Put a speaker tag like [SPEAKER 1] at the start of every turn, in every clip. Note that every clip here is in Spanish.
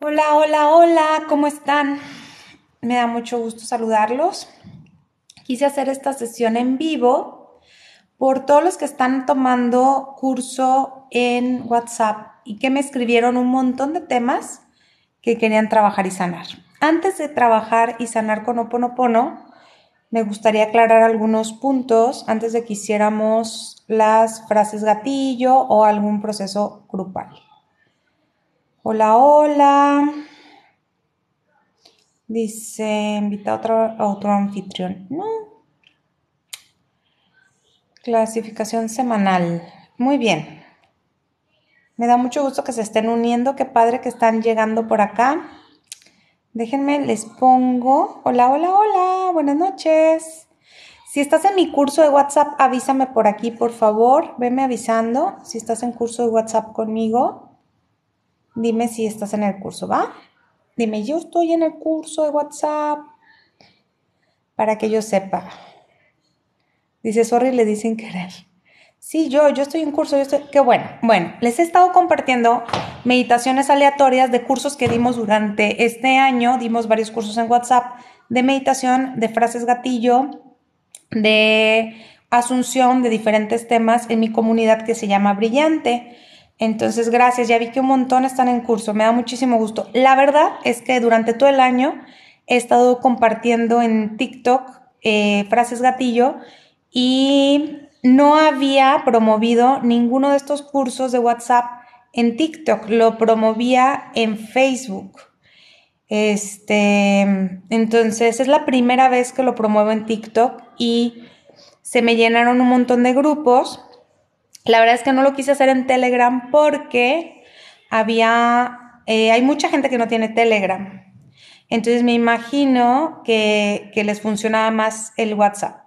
[SPEAKER 1] Hola, hola, hola, ¿cómo están? Me da mucho gusto saludarlos. Quise hacer esta sesión en vivo por todos los que están tomando curso en WhatsApp y que me escribieron un montón de temas que querían trabajar y sanar. Antes de trabajar y sanar con opono Oponopono, me gustaría aclarar algunos puntos antes de que hiciéramos las frases gatillo o algún proceso grupal. Hola, hola. Dice, invita a otro, otro anfitrión. No. Clasificación semanal. Muy bien. Me da mucho gusto que se estén uniendo. Qué padre que están llegando por acá. Déjenme, les pongo. Hola, hola, hola. Buenas noches. Si estás en mi curso de WhatsApp, avísame por aquí, por favor. Veme avisando si estás en curso de WhatsApp conmigo. Dime si estás en el curso, ¿va? Dime, yo estoy en el curso de WhatsApp para que yo sepa. Dice, sorry, le dicen querer. Sí, yo, yo estoy en curso, yo estoy... Qué bueno. Bueno, les he estado compartiendo meditaciones aleatorias de cursos que dimos durante este año. Dimos varios cursos en WhatsApp de meditación, de frases gatillo, de asunción de diferentes temas en mi comunidad que se llama Brillante. Entonces, gracias. Ya vi que un montón están en curso. Me da muchísimo gusto. La verdad es que durante todo el año he estado compartiendo en TikTok eh, frases gatillo y no había promovido ninguno de estos cursos de WhatsApp en TikTok. Lo promovía en Facebook. Este, entonces es la primera vez que lo promuevo en TikTok y se me llenaron un montón de grupos la verdad es que no lo quise hacer en Telegram porque había, eh, hay mucha gente que no tiene Telegram. Entonces me imagino que, que les funcionaba más el WhatsApp.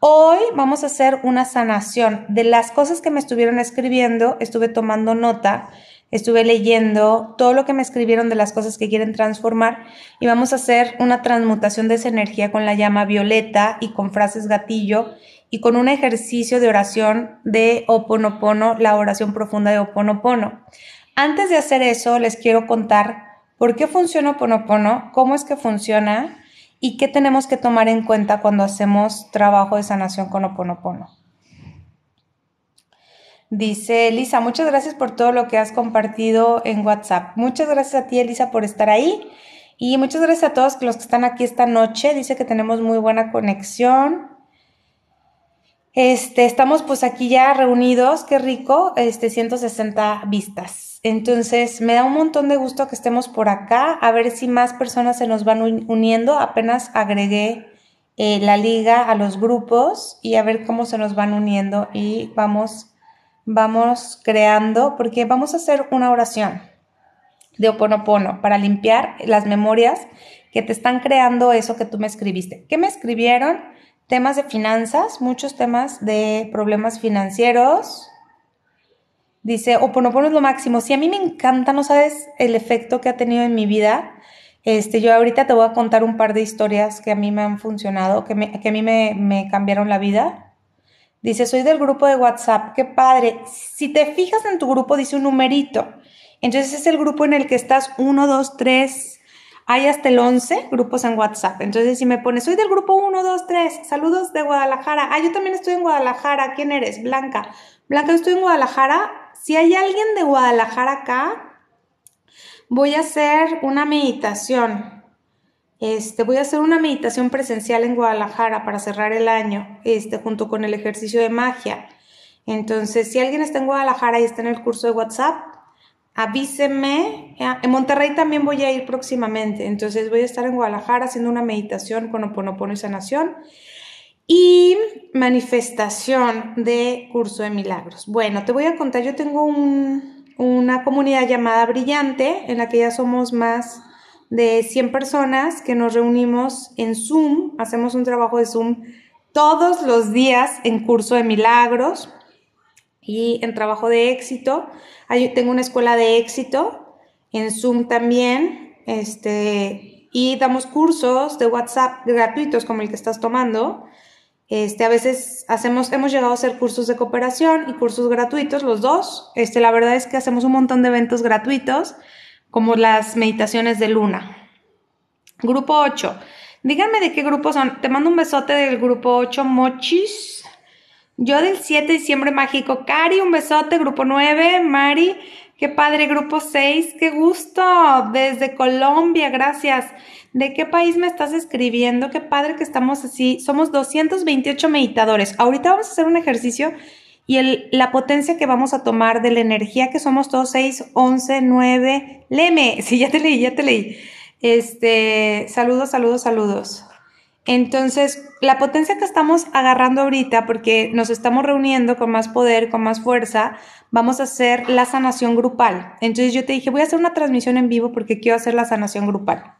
[SPEAKER 1] Hoy vamos a hacer una sanación de las cosas que me estuvieron escribiendo. Estuve tomando nota, estuve leyendo todo lo que me escribieron de las cosas que quieren transformar y vamos a hacer una transmutación de esa energía con la llama violeta y con frases gatillo y con un ejercicio de oración de Oponopono, la oración profunda de Oponopono. Antes de hacer eso, les quiero contar por qué funciona Oponopono, cómo es que funciona y qué tenemos que tomar en cuenta cuando hacemos trabajo de sanación con Oponopono. Dice Elisa, muchas gracias por todo lo que has compartido en WhatsApp. Muchas gracias a ti, Elisa, por estar ahí. Y muchas gracias a todos los que están aquí esta noche. Dice que tenemos muy buena conexión. Este, estamos pues aquí ya reunidos, qué rico, este, 160 vistas. Entonces, me da un montón de gusto que estemos por acá, a ver si más personas se nos van uniendo. Apenas agregué eh, la liga a los grupos y a ver cómo se nos van uniendo y vamos, vamos creando, porque vamos a hacer una oración de Oponopono para limpiar las memorias que te están creando eso que tú me escribiste. ¿Qué me escribieron? temas de finanzas, muchos temas de problemas financieros. Dice, o no pones lo máximo. Si a mí me encanta, no sabes el efecto que ha tenido en mi vida. Este, yo ahorita te voy a contar un par de historias que a mí me han funcionado, que, que a mí me, cambiaron la vida. Dice, soy del grupo de WhatsApp, qué padre. Si te fijas en tu grupo, dice un numerito. Entonces es el grupo en el que estás uno, dos, tres hay hasta el 11 grupos en WhatsApp. Entonces, si me pones, soy del grupo 1, 2, 3, saludos de Guadalajara. Ah, yo también estoy en Guadalajara. ¿Quién eres? Blanca. Blanca, yo estoy en Guadalajara. Si hay alguien de Guadalajara acá, voy a hacer una meditación. Este, voy a hacer una meditación presencial en Guadalajara para cerrar el año, este, junto con el ejercicio de magia. Entonces, si alguien está en Guadalajara y está en el curso de WhatsApp, avíseme. Ah, en Monterrey también voy a ir próximamente, entonces voy a estar en Guadalajara haciendo una meditación con Oponopono y sanación y manifestación de curso de milagros. Bueno, te voy a contar, yo tengo una comunidad llamada Brillante, en la que ya somos más de 100 personas que nos reunimos en Zoom, hacemos un trabajo de Zoom todos los días en curso de milagros. Y en trabajo de éxito, tengo una escuela de éxito en Zoom también, este, y damos cursos de WhatsApp gratuitos como el que estás tomando. Este, a veces hacemos, hemos llegado a hacer cursos de cooperación y cursos gratuitos, los dos. Este, la verdad es que hacemos un montón de eventos gratuitos, como las meditaciones de luna. Grupo 8. Díganme de qué grupo son. Te mando un besote del grupo 8 Mochis. Yo del 7 de diciembre mágico. Cari, un besote, grupo 9. Mari, qué padre, grupo 6. Qué gusto. Desde Colombia, gracias. ¿De qué país me estás escribiendo? Qué padre que estamos así. Somos 228 meditadores. Ahorita vamos a hacer un ejercicio y la potencia que vamos a tomar de la energía que somos todos 6, 11, 9. Leme, sí, ya te leí, ya te leí. Este, saludos, saludos, saludos. Entonces, la potencia que estamos agarrando ahorita, porque nos estamos reuniendo con más poder, con más fuerza, vamos a hacer la sanación grupal. Entonces yo te dije, voy a hacer una transmisión en vivo porque quiero hacer la sanación grupal.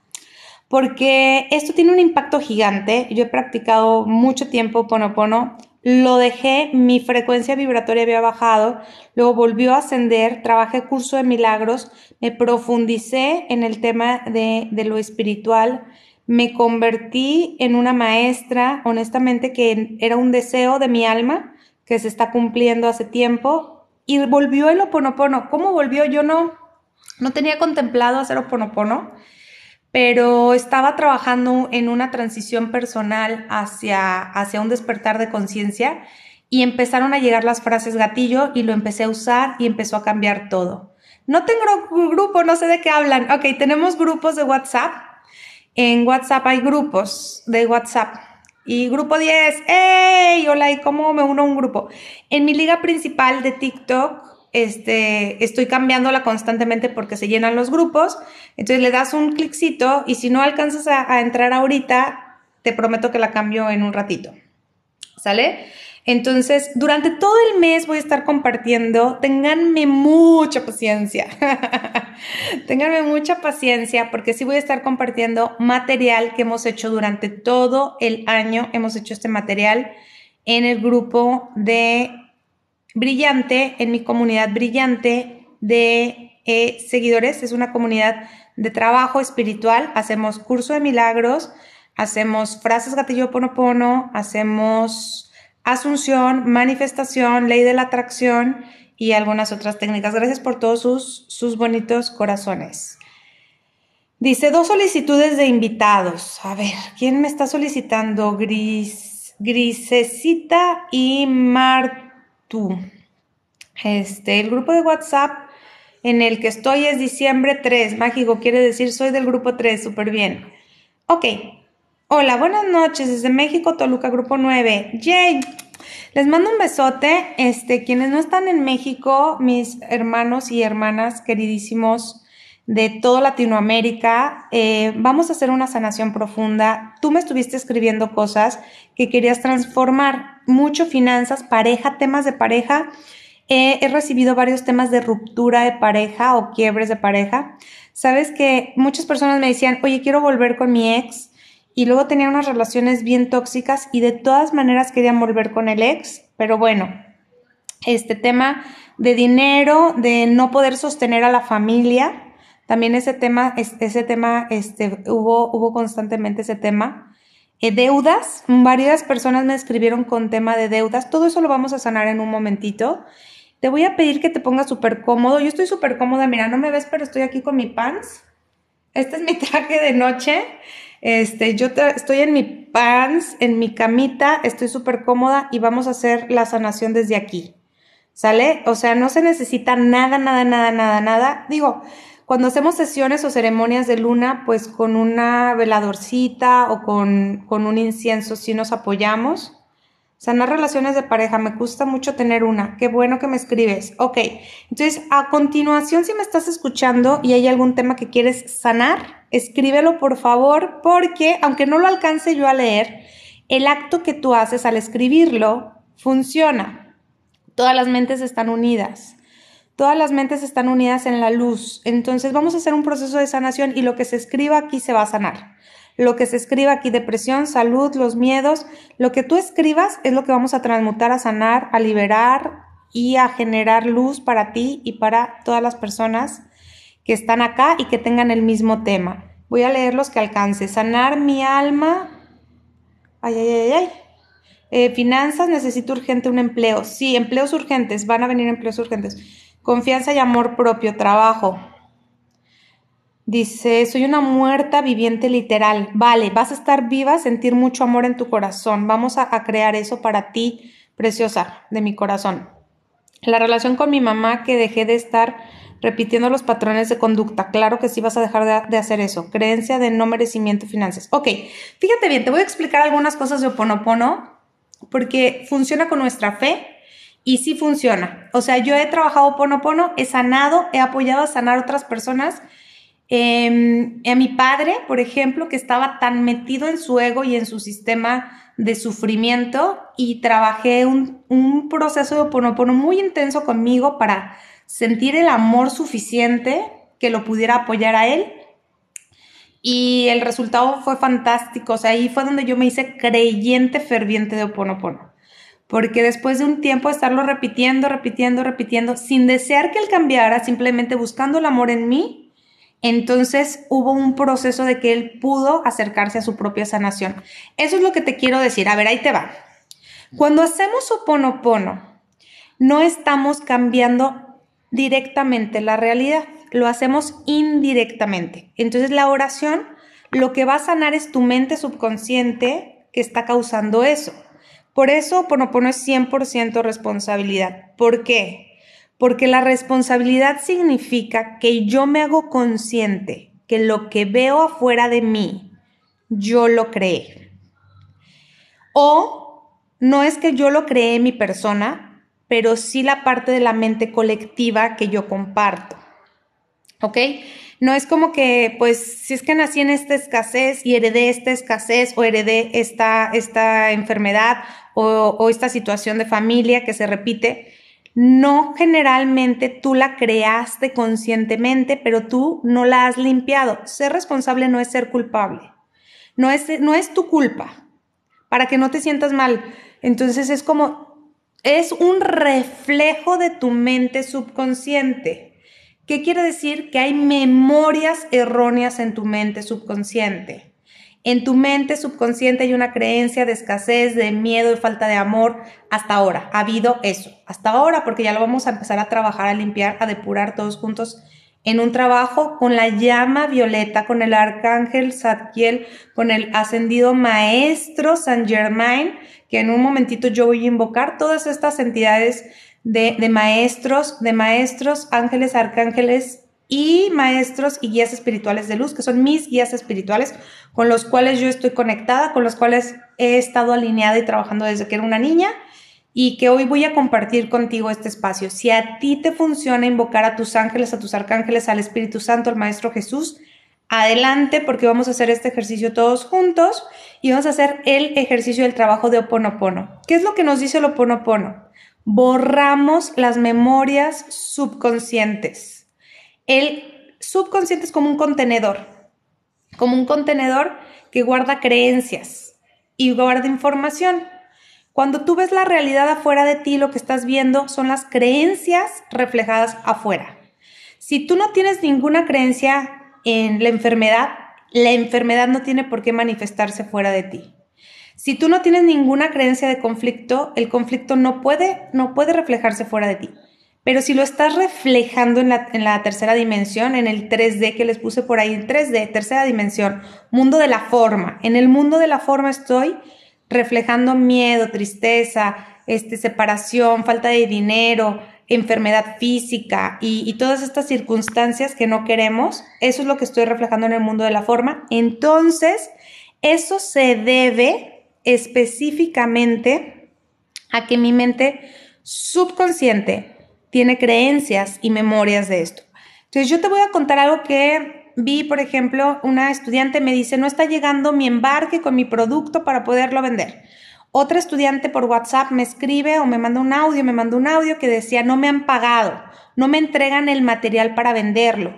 [SPEAKER 1] Porque esto tiene un impacto gigante. Yo he practicado mucho tiempo Pono Pono, Lo dejé, mi frecuencia vibratoria había bajado, luego volvió a ascender, trabajé curso de milagros, me profundicé en el tema de lo espiritual me convertí en una maestra, honestamente, que era un deseo de mi alma que se está cumpliendo hace tiempo. Y volvió el oponopono. ¿Cómo volvió? Yo no, no tenía contemplado hacer oponopono, pero estaba trabajando en una transición personal hacia, hacia un despertar de conciencia y empezaron a llegar las frases gatillo y lo empecé a usar y empezó a cambiar todo. No tengo grupo, no sé de qué hablan. Ok, tenemos grupos de WhatsApp en WhatsApp hay grupos de WhatsApp. Y grupo 10, ¡hey! Hola, ¿y cómo me uno a un grupo? En mi liga principal de TikTok, este, estoy cambiándola constantemente porque se llenan los grupos. Entonces le das un cliccito y si no alcanzas a, a entrar ahorita, te prometo que la cambio en un ratito. ¿Sale? Entonces, durante todo el mes voy a estar compartiendo. Tenganme mucha paciencia. Ténganme mucha paciencia porque sí voy a estar compartiendo material que hemos hecho durante todo el año. Hemos hecho este material en el grupo de Brillante, en mi comunidad Brillante de eh, seguidores. Es una comunidad de trabajo espiritual. Hacemos curso de milagros, hacemos frases gatillo ponopono, hacemos asunción, manifestación, ley de la atracción y algunas otras técnicas. Gracias por todos sus, sus bonitos corazones. Dice, dos solicitudes de invitados. A ver, ¿quién me está solicitando? Gris, Grisecita y Martu. Este, el grupo de WhatsApp en el que estoy es diciembre 3. Mágico quiere decir soy del grupo 3. Súper bien. Ok, Hola, buenas noches desde México, Toluca, Grupo 9. ¡Yay! Les mando un besote. Este, quienes no están en México, mis hermanos y hermanas queridísimos de toda Latinoamérica, eh, vamos a hacer una sanación profunda. Tú me estuviste escribiendo cosas que querías transformar, mucho finanzas, pareja, temas de pareja. he recibido varios temas de ruptura de pareja o quiebres de pareja. Sabes que muchas personas me decían, oye, quiero volver con mi ex y luego tenía unas relaciones bien tóxicas y de todas maneras quería volver con el ex, pero bueno, este tema de dinero, de no poder sostener a la familia, también ese tema, ese tema, este, hubo, hubo constantemente ese tema. Eh, deudas, varias personas me escribieron con tema de deudas, todo eso lo vamos a sanar en un momentito. Te voy a pedir que te pongas súper cómodo, yo estoy súper cómoda, mira, no me ves, pero estoy aquí con mi pants. Este es mi traje de noche. Este, yo estoy en mi pants, en mi camita, estoy súper cómoda y vamos a hacer la sanación desde aquí. ¿Sale? O sea, no se necesita nada, nada, nada, nada, nada. Digo, cuando hacemos sesiones o ceremonias de luna, pues con una veladorcita o con, con un incienso sí nos apoyamos Sanar relaciones de pareja, me gusta mucho tener una, qué bueno que me escribes. Ok, entonces a continuación si me estás escuchando y hay algún tema que quieres sanar, escríbelo por favor porque aunque no lo alcance yo a leer, el acto que tú haces al escribirlo funciona. Todas las mentes están unidas. Todas las mentes están unidas en la luz. Entonces vamos a hacer un proceso de sanación y lo que se escriba aquí se va a sanar lo que se escriba aquí, depresión, salud, los miedos, lo que tú escribas es lo que vamos a transmutar, a sanar, a liberar y a generar luz para ti y para todas las personas que están acá y que tengan el mismo tema. Voy a leer los que alcance. Sanar mi alma. Ay, ay, ay, ay. Eh, finanzas, necesito urgente un empleo. Sí, empleos urgentes, van a venir empleos urgentes. Confianza y amor propio, trabajo. Dice, soy una muerta viviente literal. Vale, vas a estar viva, sentir mucho amor en tu corazón. Vamos a, crear eso para ti, preciosa, de mi corazón. La relación con mi mamá, que dejé de estar repitiendo los patrones de conducta. Claro que sí vas a dejar de, hacer eso. Creencia de no merecimiento finanzas. Ok, fíjate bien, te voy a explicar algunas cosas de Oponopono, porque funciona con nuestra fe, y sí funciona. O sea, yo he trabajado ponopono he sanado, he apoyado a sanar otras personas Em, a mi padre, por ejemplo, que estaba tan metido en su ego y en su sistema de sufrimiento y trabajé un, proceso de oponopono muy intenso conmigo para sentir el amor suficiente que lo pudiera apoyar a él. Y el resultado fue fantástico. O sea, ahí fue donde yo me hice creyente ferviente de Oponopono. Porque después de un tiempo de estarlo repitiendo, repitiendo, repitiendo, sin desear que él cambiara, simplemente buscando el amor en mí, entonces hubo un proceso de que él pudo acercarse a su propia sanación. Eso es lo que te quiero decir. A ver, ahí te va. Cuando hacemos oponopono, no estamos cambiando directamente la realidad, lo hacemos indirectamente. Entonces la oración lo que va a sanar es tu mente subconsciente que está causando eso. Por eso oponopono es 100% responsabilidad. ¿Por qué? porque la responsabilidad significa que yo me hago consciente que lo que veo afuera de mí, yo lo creé. O no es que yo lo creé en mi persona, pero sí la parte de la mente colectiva que yo comparto. ¿Ok? No es como que, pues, si es que nací en esta escasez y heredé esta escasez o heredé esta, esta enfermedad o esta situación de familia que se repite, no generalmente tú la creaste conscientemente, pero tú no la has limpiado. Ser responsable no es ser culpable, no es, tu culpa, para que no te sientas mal. Entonces es como, es un reflejo de tu mente subconsciente. ¿Qué quiere decir? Que hay memorias erróneas en tu mente subconsciente. En tu mente subconsciente hay una creencia de escasez, de miedo, de falta de amor. Hasta ahora ha habido eso. Hasta ahora, porque ya lo vamos a empezar a trabajar, a limpiar, a depurar todos juntos en un trabajo con la llama violeta, con el arcángel Zadkiel, con el ascendido maestro Saint Germain, que en un momentito yo voy a invocar todas estas entidades de, de maestros, de maestros, ángeles, arcángeles, y maestros y guías espirituales de luz, que son mis guías espirituales con los cuales yo estoy conectada, con los cuales he estado alineada y trabajando desde que era una niña y que hoy voy a compartir contigo este espacio. Si a ti te funciona invocar a tus ángeles, a tus arcángeles, al Espíritu Santo, al Maestro Jesús, adelante porque vamos a hacer este ejercicio todos juntos y vamos a hacer el ejercicio del trabajo de Oponopono. ¿Qué es lo que nos dice el Oponopono? Borramos las memorias subconscientes el subconsciente es como un contenedor, como un contenedor que guarda creencias y guarda información. Cuando tú ves la realidad afuera de ti, lo que estás viendo son las creencias reflejadas afuera. Si tú no tienes ninguna creencia en la enfermedad, la enfermedad no tiene por qué manifestarse fuera de ti. Si tú no tienes ninguna creencia de conflicto, el conflicto no puede, no puede reflejarse fuera de ti. Pero si lo estás reflejando en la, tercera dimensión, en el 3D que les puse por ahí, en 3D, tercera dimensión, mundo de la forma. En el mundo de la forma estoy reflejando miedo, tristeza, este, separación, falta de dinero, enfermedad física y, todas estas circunstancias que no queremos, eso es lo que estoy reflejando en el mundo de la forma. Entonces, eso se debe específicamente a que mi mente subconsciente tiene creencias y memorias de esto. Entonces yo te voy a contar algo que vi, por ejemplo, una estudiante me dice, no está llegando mi embarque con mi producto para poderlo vender. Otra estudiante por WhatsApp me escribe o me manda un audio, me manda un audio que decía, no me han pagado, no me entregan el material para venderlo.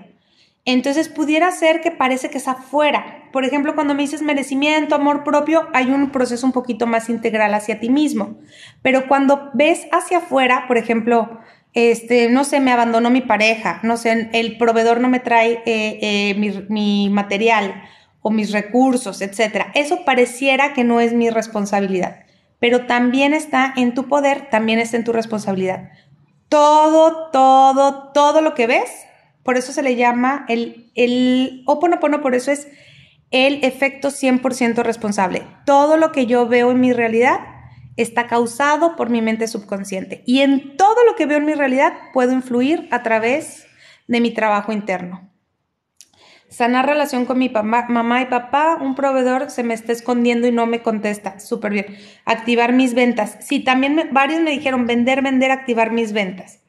[SPEAKER 1] Entonces pudiera ser que parece que es afuera. Por ejemplo, cuando me dices merecimiento, amor propio, hay un proceso un poquito más integral hacia ti mismo. Pero cuando ves hacia afuera, por ejemplo, este, no sé, me abandonó mi pareja, no sé, el proveedor no me trae eh, eh, mi, material o mis recursos, etcétera. Eso pareciera que no es mi responsabilidad, pero también está en tu poder, también está en tu responsabilidad. Todo, todo, todo lo que ves, por eso se le llama el, el oponopono, oh, por eso es el efecto 100% responsable. Todo lo que yo veo en mi realidad está causado por mi mente subconsciente. Y en todo lo que veo en mi realidad puedo influir a través de mi trabajo interno. Sanar relación con mi mamá y papá, un proveedor se me está escondiendo y no me contesta. Súper bien. Activar mis ventas. Sí, también varios me dijeron vender, vender, activar mis ventas.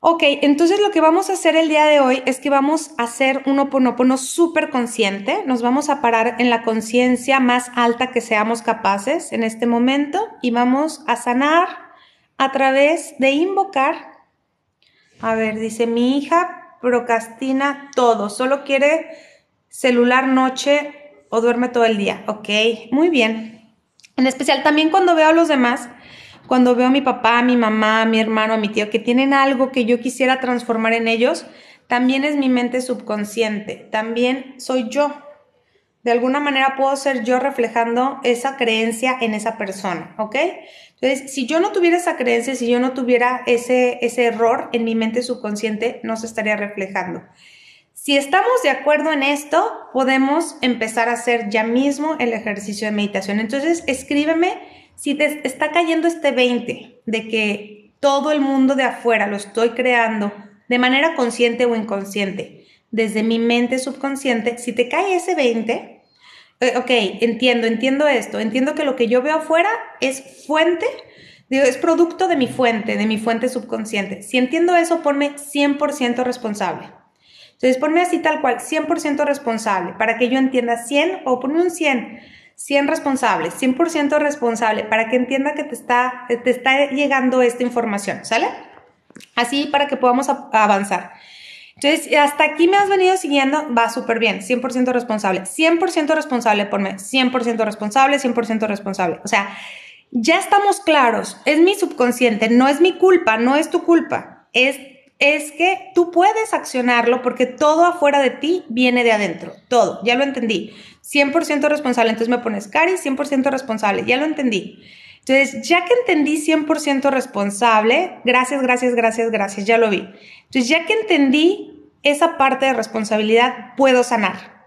[SPEAKER 1] Ok, entonces lo que vamos a hacer el día de hoy es que vamos a hacer un oponopono súper consciente. Nos vamos a parar en la conciencia más alta que seamos capaces en este momento y vamos a sanar a través de invocar. A ver, dice mi hija procrastina todo, solo quiere celular noche o duerme todo el día. Ok, muy bien. En especial también cuando veo a los demás cuando veo a mi papá, a mi mamá, a mi hermano, a mi tío, que tienen algo que yo quisiera transformar en ellos, también es mi mente subconsciente, también soy yo. De alguna manera puedo ser yo reflejando esa creencia en esa persona, ¿ok? Entonces, si yo no tuviera esa creencia, si yo no tuviera ese, ese error en mi mente subconsciente, no se estaría reflejando. Si estamos de acuerdo en esto, podemos empezar a hacer ya mismo el ejercicio de meditación. Entonces, escríbeme si te está cayendo este 20 de que todo el mundo de afuera lo estoy creando de manera consciente o inconsciente, desde mi mente subconsciente, si te cae ese 20, eh, ok, entiendo, entiendo esto, entiendo que lo que yo veo afuera es fuente, es producto de mi fuente, de mi fuente subconsciente. Si entiendo eso, ponme 100% responsable. Entonces ponme así tal cual, 100% responsable, para que yo entienda 100 o ponme un 100 100 responsable, 100% responsable, para que entienda que te está, te está llegando esta información, ¿sale? Así para que podamos avanzar. Entonces, hasta aquí me has venido siguiendo, va súper bien, 100% responsable, 100% responsable, por mí, 100% responsable, 100% responsable. O sea, ya estamos claros, es mi subconsciente, no es mi culpa, no es tu culpa, es es que tú puedes accionarlo porque todo afuera de ti viene de adentro, todo, ya lo entendí. 100% responsable, entonces me pones, Cari, 100% responsable, ya lo entendí. Entonces, ya que entendí 100% responsable, gracias, gracias, gracias, gracias, ya lo vi. Entonces, ya que entendí esa parte de responsabilidad, puedo sanar.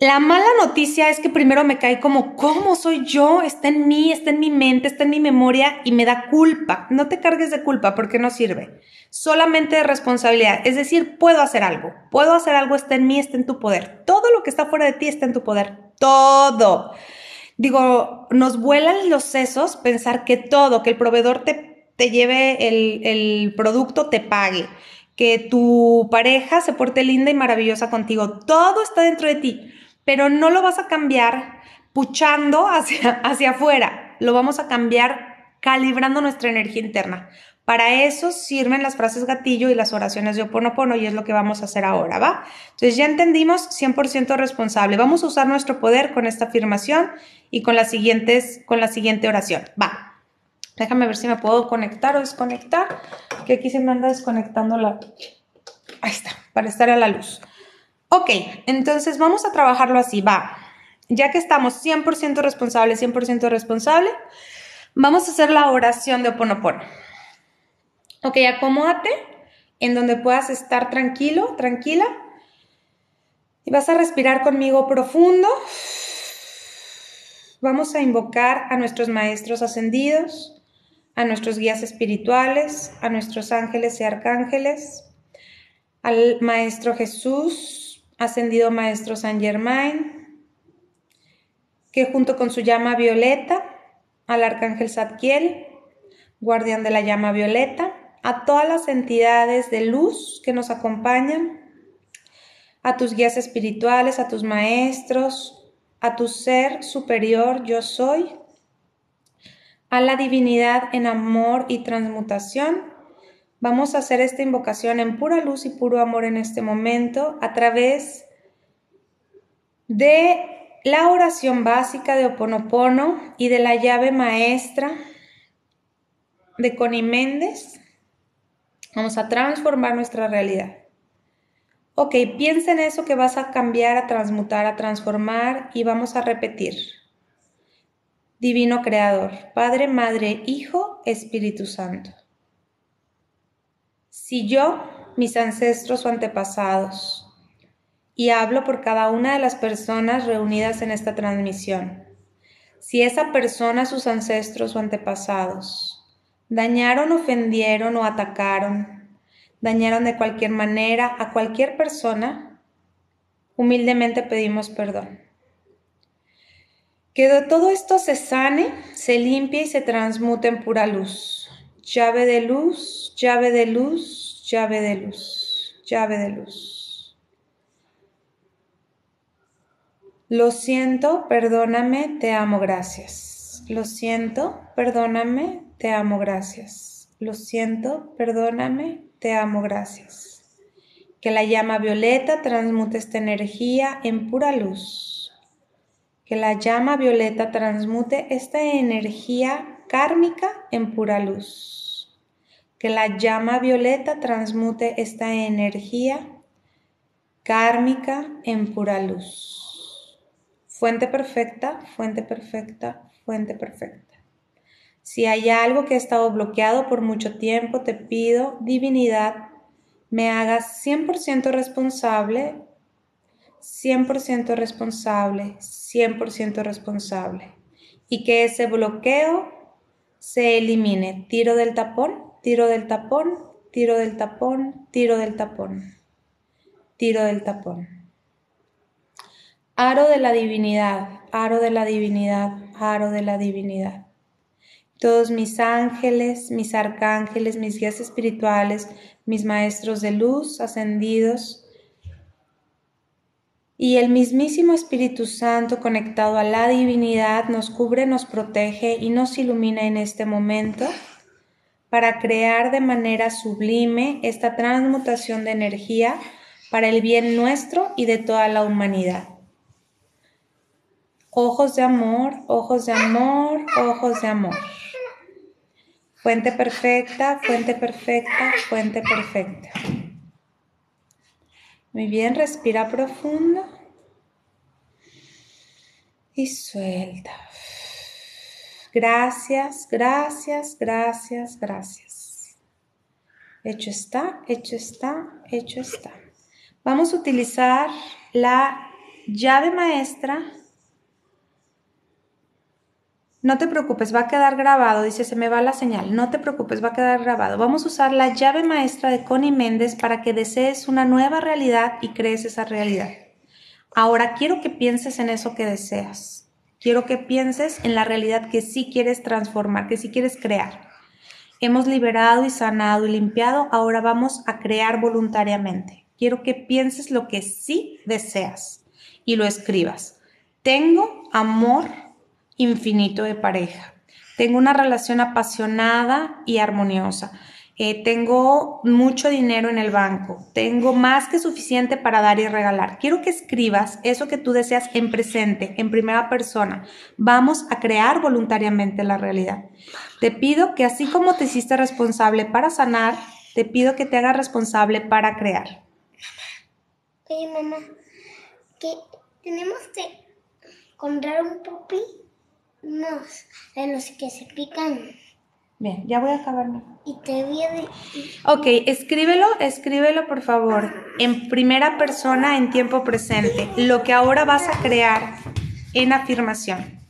[SPEAKER 1] La mala noticia es que primero me cae como, ¿cómo soy yo? Está en mí, está en mi mente, está en mi memoria y me da culpa. No te cargues de culpa porque no sirve. Solamente de responsabilidad. Es decir, puedo hacer algo. Puedo hacer algo, está en mí, está en tu poder. Todo lo que está fuera de ti está en tu poder. Todo. Digo, nos vuelan los sesos pensar que todo, que el proveedor te, te lleve el, el producto, te pague que tu pareja se porte linda y maravillosa contigo. Todo está dentro de ti pero no lo vas a cambiar puchando hacia, hacia afuera, lo vamos a cambiar calibrando nuestra energía interna. Para eso sirven las frases gatillo y las oraciones de Oponopono y es lo que vamos a hacer ahora, ¿va? Entonces ya entendimos 100% responsable. Vamos a usar nuestro poder con esta afirmación y con las siguientes con la siguiente oración. Va. Déjame ver si me puedo conectar o desconectar, que aquí se me anda desconectando la Ahí está, para estar a la luz. Ok, entonces vamos a trabajarlo así, va. Ya que estamos 100% responsables, 100% responsable, vamos a hacer la oración de Oponopono. Ok, acomódate en donde puedas estar tranquilo, tranquila. Y vas a respirar conmigo profundo. Vamos a invocar a nuestros maestros ascendidos, a nuestros guías espirituales, a nuestros ángeles y arcángeles, al Maestro Jesús, ascendido Maestro San Germain, que junto con su llama violeta, al Arcángel Zadkiel, guardián de la llama violeta, a todas las entidades de luz que nos acompañan, a tus guías espirituales, a tus maestros, a tu ser superior, yo soy, a la divinidad en amor y transmutación, Vamos a hacer esta invocación en pura luz y puro amor en este momento a través de la oración básica de Oponopono y de la llave maestra de Connie Méndez. Vamos a transformar nuestra realidad. Ok, piensa en eso que vas a cambiar, a transmutar, a transformar y vamos a repetir. Divino Creador, Padre, Madre, Hijo, Espíritu Santo si yo, mis ancestros o antepasados. Y hablo por cada una de las personas reunidas en esta transmisión. Si esa persona, sus ancestros o antepasados, dañaron, ofendieron o atacaron, dañaron de cualquier manera a cualquier persona, humildemente pedimos perdón. Que de todo esto se sane, se limpie y se transmute en pura luz llave de luz, llave de luz, llave de luz, llave de luz. Lo siento, perdóname, te amo, gracias. Lo siento, perdóname, te amo, gracias. Lo siento, perdóname, te amo, gracias. Que la llama violeta transmute esta energía en pura luz. Que la llama violeta transmute esta energía kármica en pura luz. Que la llama violeta transmute esta energía kármica en pura luz. Fuente perfecta, fuente perfecta, fuente perfecta. Si hay algo que ha estado bloqueado por mucho tiempo, te pido, divinidad, me hagas 100% responsable 100% responsable, 100% responsable. Y que ese bloqueo se elimine tiro del tapón, tiro del tapón, tiro del tapón, tiro del tapón, tiro del tapón. Aro de la divinidad, aro de la divinidad, aro de la divinidad. Todos mis ángeles, mis arcángeles, mis guías espirituales, mis maestros de luz ascendidos, y el mismísimo Espíritu Santo conectado a la divinidad nos cubre, nos protege y nos ilumina en este momento para crear de manera sublime esta transmutación de energía para el bien nuestro y de toda la humanidad. Ojos de amor, ojos de amor, ojos de amor. Fuente perfecta, fuente perfecta, fuente perfecta. Muy bien, respira profundo y suelta. Gracias, gracias, gracias, gracias. Hecho está, hecho está, hecho está. Vamos a utilizar la llave maestra no te preocupes, va a quedar grabado. Dice, se me va la señal. No te preocupes, va a quedar grabado. Vamos a usar la llave maestra de Connie Méndez para que desees una nueva realidad y crees esa realidad. Ahora quiero que pienses en eso que deseas. Quiero que pienses en la realidad que sí quieres transformar, que sí quieres crear. Hemos liberado y sanado y limpiado, ahora vamos a crear voluntariamente. Quiero que pienses lo que sí deseas y lo escribas. Tengo amor infinito de pareja. Tengo una relación apasionada y armoniosa. Eh, tengo mucho dinero en el banco, tengo más que suficiente para dar y regalar. Quiero que escribas eso que tú deseas en presente, en primera persona. Vamos a crear voluntariamente la realidad. Te pido que así como te hiciste responsable para sanar, te pido que te hagas responsable para crear. Oye, mamá, tenemos que comprar un pupi. No, de los que se pican. Bien, ya voy a acabarme. Y te decir... Ok, escríbelo, escríbelo por favor, en primera persona, en tiempo presente, lo que ahora vas a crear en afirmación.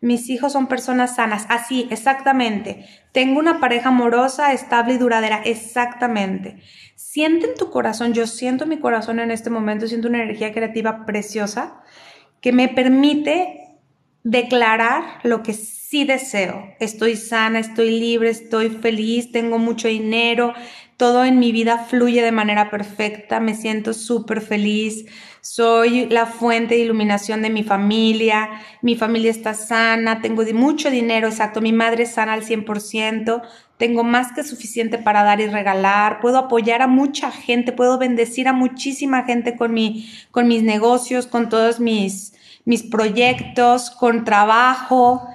[SPEAKER 1] Mis hijos son personas sanas, así, exactamente. Tengo una pareja amorosa, estable y duradera, exactamente. Siente en tu corazón, yo siento mi corazón en este momento, siento una energía creativa preciosa que me permite declarar lo que sí deseo. Estoy sana, estoy libre, estoy feliz, tengo mucho dinero, todo en mi vida fluye de manera perfecta, me siento súper feliz, soy la fuente de iluminación de mi familia, mi familia está sana, tengo mucho dinero, exacto, mi madre es sana al 100%, tengo más que suficiente para dar y regalar, puedo apoyar a mucha gente, puedo bendecir a muchísima gente con, mi, con mis negocios, con todos mis mis proyectos, con trabajo,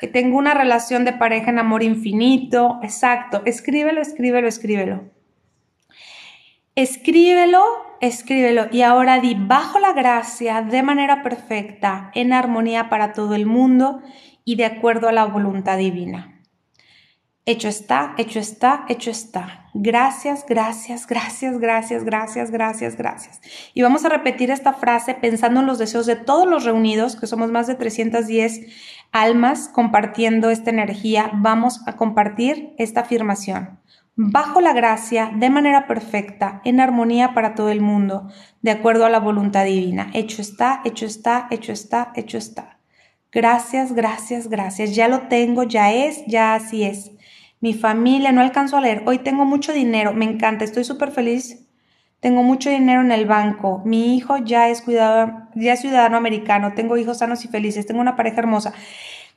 [SPEAKER 1] que tengo una relación de pareja en amor infinito. Exacto, escríbelo, escríbelo, escríbelo. Escríbelo, escríbelo. Y ahora di, bajo la gracia, de manera perfecta, en armonía para todo el mundo y de acuerdo a la voluntad divina. Hecho está, hecho está, hecho está. Gracias, gracias, gracias, gracias, gracias, gracias, gracias. Y vamos a repetir esta frase pensando en los deseos de todos los reunidos, que somos más de 310 almas compartiendo esta energía. Vamos a compartir esta afirmación. Bajo la gracia, de manera perfecta, en armonía para todo el mundo, de acuerdo a la voluntad divina. Hecho está, hecho está, hecho está, hecho está. Gracias, gracias, gracias. Ya lo tengo, ya es, ya así es mi familia, no alcanzo a leer, hoy tengo mucho dinero, me encanta, estoy súper feliz, tengo mucho dinero en el banco, mi hijo ya es, cuidado, ya ciudadano americano, tengo hijos sanos y felices, tengo una pareja hermosa.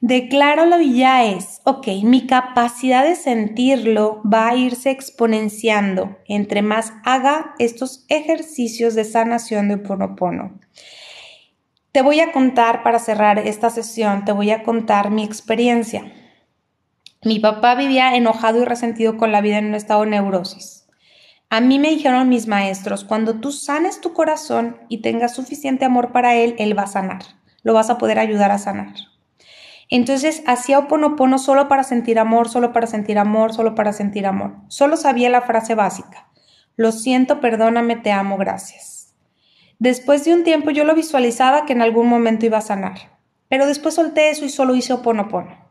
[SPEAKER 1] Declaro y ya es, ok, mi capacidad de sentirlo va a irse exponenciando entre más haga estos ejercicios de sanación de Ponopono. Te voy a contar, para cerrar esta sesión, te voy a contar mi experiencia. Mi papá vivía enojado y resentido con la vida en un estado de neurosis. A mí me dijeron mis maestros, cuando tú sanes tu corazón y tengas suficiente amor para él, él va a sanar. Lo vas a poder ayudar a sanar. Entonces hacía oponopono solo para sentir amor, solo para sentir amor, solo para sentir amor. Solo sabía la frase básica. Lo siento, perdóname, te amo, gracias. Después de un tiempo yo lo visualizaba que en algún momento iba a sanar. Pero después solté eso y solo hice oponopono.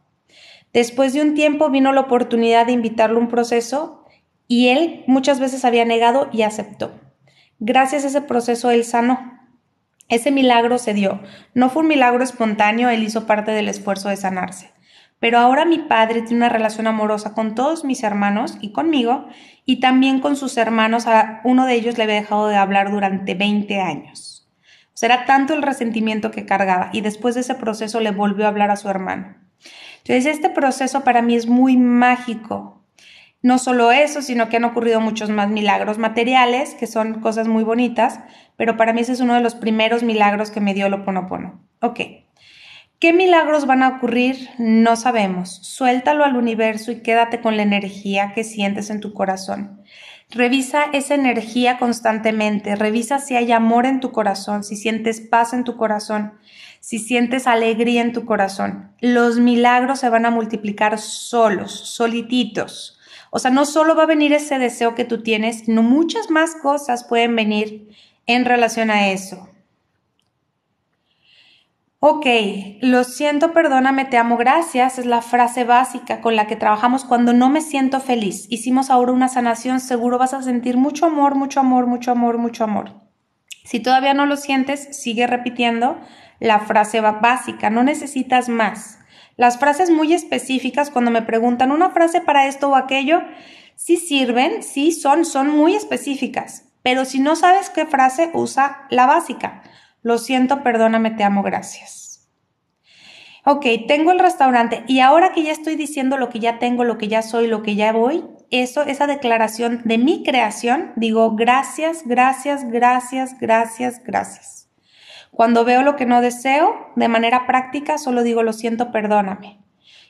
[SPEAKER 1] Después de un tiempo vino la oportunidad de invitarlo a un proceso y él muchas veces había negado y aceptó. Gracias a ese proceso él sanó. Ese milagro se dio. No fue un milagro espontáneo, él hizo parte del esfuerzo de sanarse. Pero ahora mi padre tiene una relación amorosa con todos mis hermanos y conmigo, y también con sus hermanos. A uno de ellos le había dejado de hablar durante 20 años. Será tanto el resentimiento que cargaba, y después de ese proceso le volvió a hablar a su hermano. Entonces, este proceso para mí es muy mágico. No solo eso, sino que han ocurrido muchos más milagros materiales, que son cosas muy bonitas, pero para mí ese es uno de los primeros milagros que me dio lo ponopono. Ok. ¿Qué milagros van a ocurrir? No sabemos. Suéltalo al universo y quédate con la energía que sientes en tu corazón. Revisa esa energía constantemente, revisa si hay amor en tu corazón, si sientes paz en tu corazón, si sientes alegría en tu corazón, los milagros se van a multiplicar solos, solititos. O sea, no solo va a venir ese deseo que tú tienes, no muchas más cosas pueden venir en relación a eso. Ok, lo siento, perdóname, te amo, gracias. Es la frase básica con la que trabajamos cuando no me siento feliz. Hicimos ahora una sanación, seguro vas a sentir mucho amor, mucho amor, mucho amor, mucho amor. Si todavía no lo sientes, sigue repitiendo la frase básica, no necesitas más. Las frases muy específicas, cuando me preguntan una frase para esto o aquello, sí sirven, sí son, son muy específicas, pero si no sabes qué frase, usa la básica. Lo siento, perdóname, te amo, gracias. Ok, tengo el restaurante y ahora que ya estoy diciendo lo que ya tengo, lo que ya soy, lo que ya voy, eso, esa declaración de mi creación, digo gracias, gracias, gracias, gracias, gracias. Cuando veo lo que no deseo, de manera práctica solo digo lo siento, perdóname.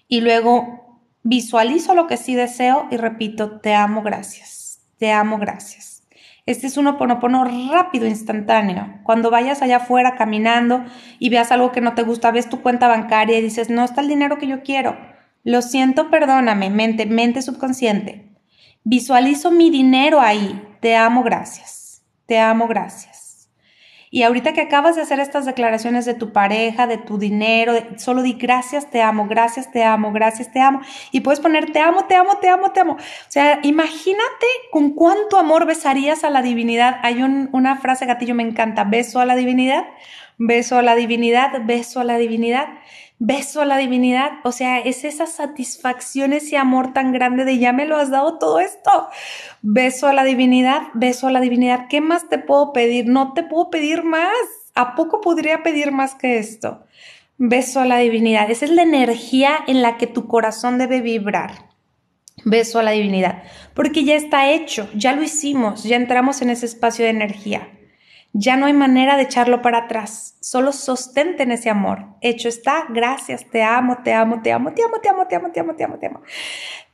[SPEAKER 1] Y luego visualizo lo que sí deseo y repito, te amo, gracias, te amo, gracias. Este es un oponopono rápido, instantáneo. Cuando vayas allá afuera caminando y veas algo que no te gusta, ves tu cuenta bancaria y dices, no está el dinero que yo quiero. Lo siento, perdóname, mente, mente subconsciente. Visualizo mi dinero ahí. Te amo, gracias. Te amo, gracias. Y ahorita que acabas de hacer estas declaraciones de tu pareja, de tu dinero, solo di gracias, te amo, gracias, te amo, gracias, te amo. Y puedes poner te amo, te amo, te amo, te amo. O sea, imagínate con cuánto amor besarías a la divinidad. Hay un, una frase gatillo, me encanta, beso a la divinidad, beso a la divinidad, beso a la divinidad beso a la divinidad. O sea, es esa satisfacción, ese amor tan grande de ya me lo has dado todo esto. Beso a la divinidad, beso a la divinidad. ¿Qué más te puedo pedir? No te puedo pedir más. ¿A poco podría pedir más que esto? Beso a la divinidad. Esa es la energía en la que tu corazón debe vibrar. Beso a la divinidad. Porque ya está hecho, ya lo hicimos, ya entramos en ese espacio de energía. Ya no hay manera de echarlo para atrás. Solo sostente en ese amor. Hecho está. Gracias. Te amo, te amo, te amo, te amo, te amo, te amo, te amo, te amo, te amo.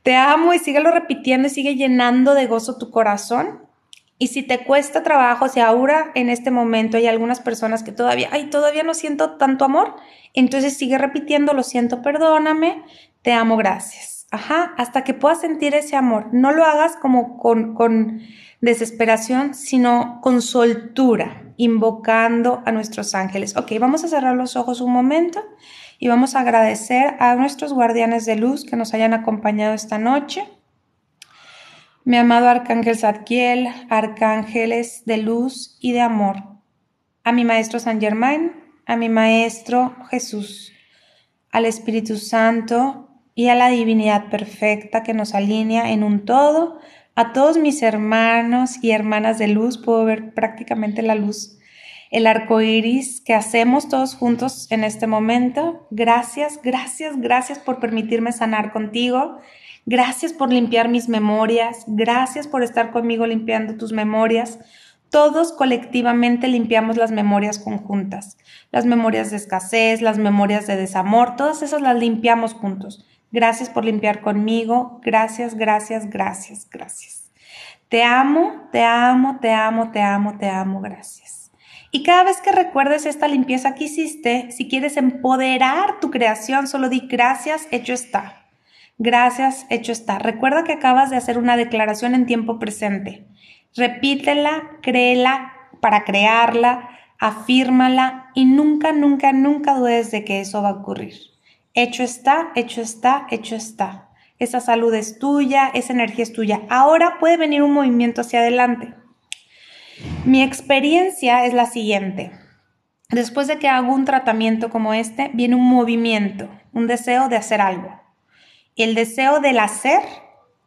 [SPEAKER 1] Te amo y síguelo repitiendo y sigue llenando de gozo tu corazón. Y si te cuesta trabajo, si ahora en este momento hay algunas personas que todavía, ay, todavía no siento tanto amor, entonces sigue repitiendo, lo siento, perdóname, te amo, gracias. Ajá, hasta que puedas sentir ese amor. No lo hagas como con, con desesperación, sino con soltura, invocando a nuestros ángeles. Ok, vamos a cerrar los ojos un momento y vamos a agradecer a nuestros guardianes de luz que nos hayan acompañado esta noche. Mi amado Arcángel Zadkiel, arcángeles de luz y de amor, a mi Maestro San Germain, a mi Maestro Jesús, al Espíritu Santo y a la divinidad perfecta que nos alinea en un todo a todos mis hermanos y hermanas de luz, puedo ver prácticamente la luz, el arco iris que hacemos todos juntos en este momento. Gracias, gracias, gracias por permitirme sanar contigo. Gracias por limpiar mis memorias. Gracias por estar conmigo limpiando tus memorias. Todos colectivamente limpiamos las memorias conjuntas, las memorias de escasez, las memorias de desamor, todas esas las limpiamos juntos. Gracias por limpiar conmigo. Gracias, gracias, gracias, gracias. Te amo, te amo, te amo, te amo, te amo, gracias. Y cada vez que recuerdes esta limpieza que hiciste, si quieres empoderar tu creación, solo di gracias, hecho está. Gracias, hecho está. Recuerda que acabas de hacer una declaración en tiempo presente. Repítela, créela para crearla, afírmala y nunca, nunca, nunca dudes de que eso va a ocurrir. Hecho está, hecho está, hecho está. Esa salud es tuya, esa energía es tuya. Ahora puede venir un movimiento hacia adelante. Mi experiencia es la siguiente. Después de que hago un tratamiento como este, viene un movimiento, un deseo de hacer algo. El deseo del hacer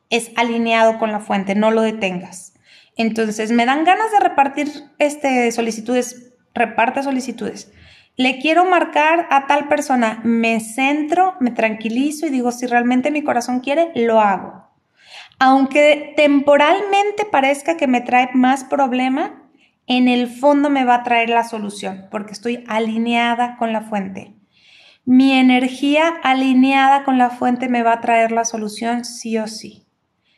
[SPEAKER 1] es alineado con la fuente, no lo detengas. Entonces, me dan ganas de repartir este, solicitudes, reparte solicitudes le quiero marcar a tal persona, me centro, me tranquilizo y digo, si realmente mi corazón quiere, lo hago. Aunque temporalmente parezca que me trae más problema, en el fondo me va a traer la solución, porque estoy alineada con la fuente. Mi energía alineada con la fuente me va a traer la solución sí o sí.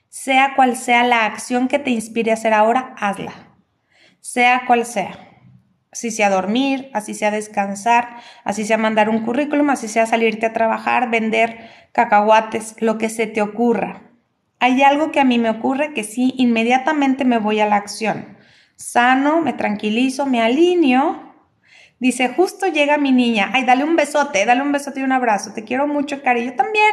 [SPEAKER 1] Sea cual sea la acción que te inspire a hacer ahora, hazla. Sea cual sea así sea dormir, así sea descansar, así sea mandar un currículum, así sea salirte a trabajar, vender cacahuates, lo que se te ocurra. Hay algo que a mí me ocurre que sí, inmediatamente me voy a la acción. Sano, me tranquilizo, me alineo. Dice, justo llega mi niña, ay, dale un besote, dale un besote y un abrazo, te quiero mucho, cariño. yo también,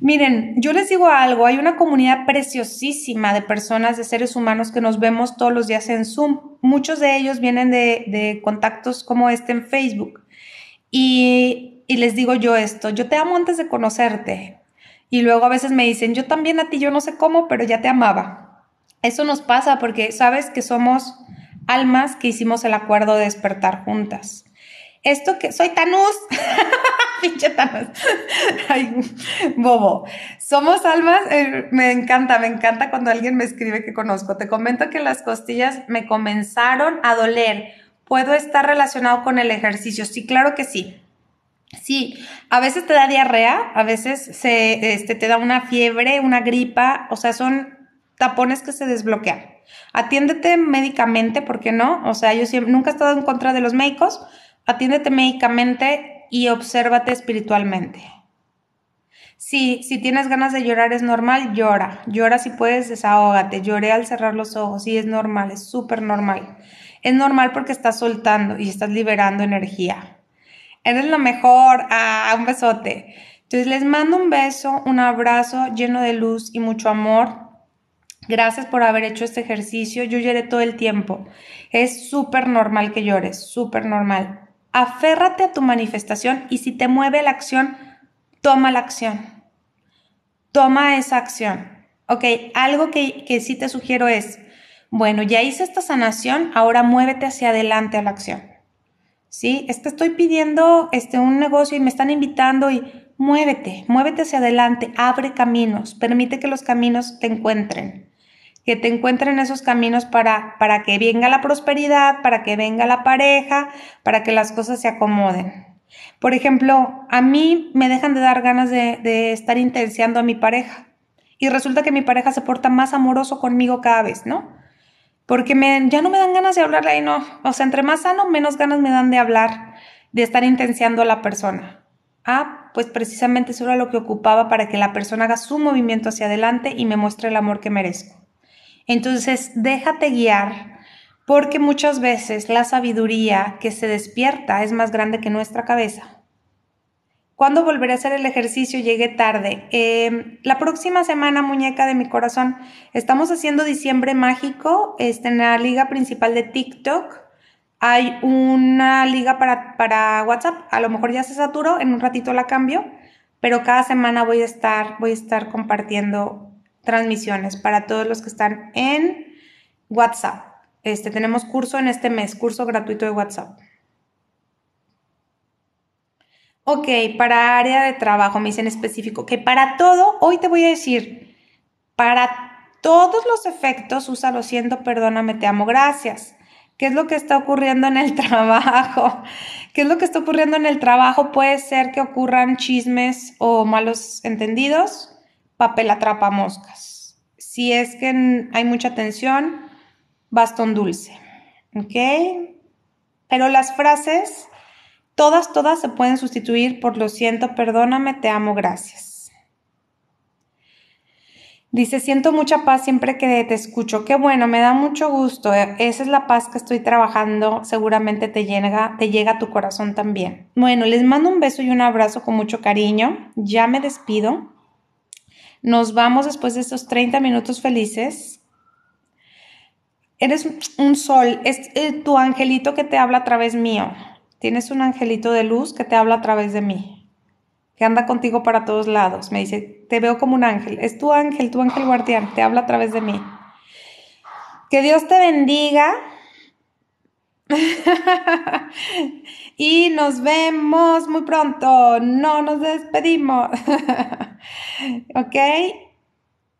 [SPEAKER 1] Miren, yo les digo algo, hay una comunidad preciosísima de personas, de seres humanos que nos vemos todos los días en Zoom. Muchos de ellos vienen de, contactos como este en Facebook. Y, y, les digo yo esto, yo te amo antes de conocerte. Y luego a veces me dicen, yo también a ti, yo no sé cómo, pero ya te amaba. Eso nos pasa porque sabes que somos almas que hicimos el acuerdo de despertar juntas. Esto que soy Tanús. pinche Ay, bobo. Somos almas. Eh, me encanta, me encanta cuando alguien me escribe que conozco. Te comento que las costillas me comenzaron a doler. ¿Puedo estar relacionado con el ejercicio? Sí, claro que sí. Sí, a veces te da diarrea, a veces se, este, te da una fiebre, una gripa, o sea, son tapones que se desbloquean. Atiéndete médicamente, ¿por qué no? O sea, yo siempre, nunca he estado en contra de los médicos, atiéndete médicamente, y obsérvate espiritualmente. Sí, si tienes ganas de llorar es normal, llora. Llora si puedes, desahógate. Lloré al cerrar los ojos. y es normal, es súper normal. Es normal porque estás soltando y estás liberando energía. Eres lo mejor. Ah, un besote. Entonces les mando un beso, un abrazo lleno de luz y mucho amor. Gracias por haber hecho este ejercicio. Yo lloré todo el tiempo. Es súper normal que llores, súper normal aférrate a tu manifestación y si te mueve la acción, toma la acción. Toma esa acción. Ok, algo que, sí te sugiero es, bueno, ya hice esta sanación, ahora muévete hacia adelante a la acción. ¿Sí? Es estoy pidiendo este, un negocio y me están invitando y muévete, muévete hacia adelante, abre caminos, permite que los caminos te encuentren que te encuentren esos caminos para, para que venga la prosperidad, para que venga la pareja, para que las cosas se acomoden. Por ejemplo, a mí me dejan de dar ganas de, estar intenciando a mi pareja y resulta que mi pareja se porta más amoroso conmigo cada vez, ¿no? Porque ya no me dan ganas de hablarle ahí, no, o sea, entre más sano, menos ganas me dan de hablar, de estar intenciando a la persona. Ah, pues precisamente eso era lo que ocupaba para que la persona haga su movimiento hacia adelante y me muestre el amor que merezco. Entonces, déjate guiar porque muchas veces la sabiduría que se despierta es más grande que nuestra cabeza. ¿Cuándo volveré a hacer el ejercicio? Llegué tarde. Em, la próxima semana, muñeca de mi corazón, estamos haciendo diciembre mágico este, en la liga principal de TikTok. Hay una liga para, WhatsApp. A lo mejor ya se saturó, en un ratito la cambio, pero cada semana voy a estar, voy a estar compartiendo transmisiones para todos los que están en WhatsApp. Este, tenemos curso en este mes, curso gratuito de WhatsApp. Ok, para área de trabajo, me dicen específico que para todo, hoy te voy a decir, para todos los efectos, usa lo siento, perdóname, te amo, gracias. ¿Qué es lo que está ocurriendo en el trabajo? ¿Qué es lo que está ocurriendo en el trabajo? Puede ser que ocurran chismes o malos entendidos, papel atrapa moscas. Si es que hay mucha tensión, bastón dulce. ¿Ok? Pero las frases, todas, todas se pueden sustituir por lo siento, perdóname, te amo, gracias. Dice, siento mucha paz siempre que te escucho. Qué bueno, me da mucho gusto. E, esa es la paz que estoy trabajando. Seguramente te llega, te llega a tu corazón también. Bueno, les mando un beso y un abrazo con mucho cariño. Ya me despido. Nos vamos después de estos 30 minutos felices. Eres un sol, es eh, tu angelito que te habla a través mío. Tienes un angelito de luz que te habla a través de mí, que anda contigo para todos lados. Me dice, te veo como un ángel. Es tu ángel, tu ángel guardián, te habla a través de mí. Que Dios te bendiga. y nos vemos muy pronto. No nos despedimos. ¿Ok?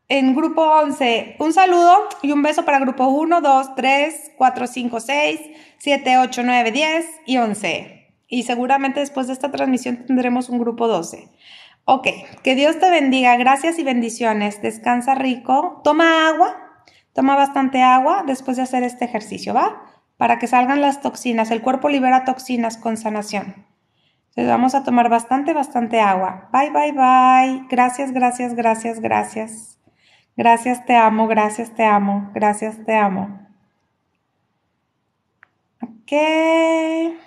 [SPEAKER 1] En grupo 11, un saludo y un beso para grupo 1, 2, 3, 4, 5, 6, 7, 8, 9, 10 y 11. Y seguramente después de esta transmisión tendremos un grupo 12. Ok, que Dios te bendiga. Gracias y bendiciones. Descansa rico. Toma agua. Toma bastante agua después de hacer este ejercicio, ¿va? para que salgan las toxinas. El cuerpo libera toxinas con sanación. Entonces vamos a tomar bastante, bastante agua. Bye, bye, bye. Gracias, gracias, gracias, gracias. Gracias, te amo, gracias, te amo, gracias, te amo. Ok.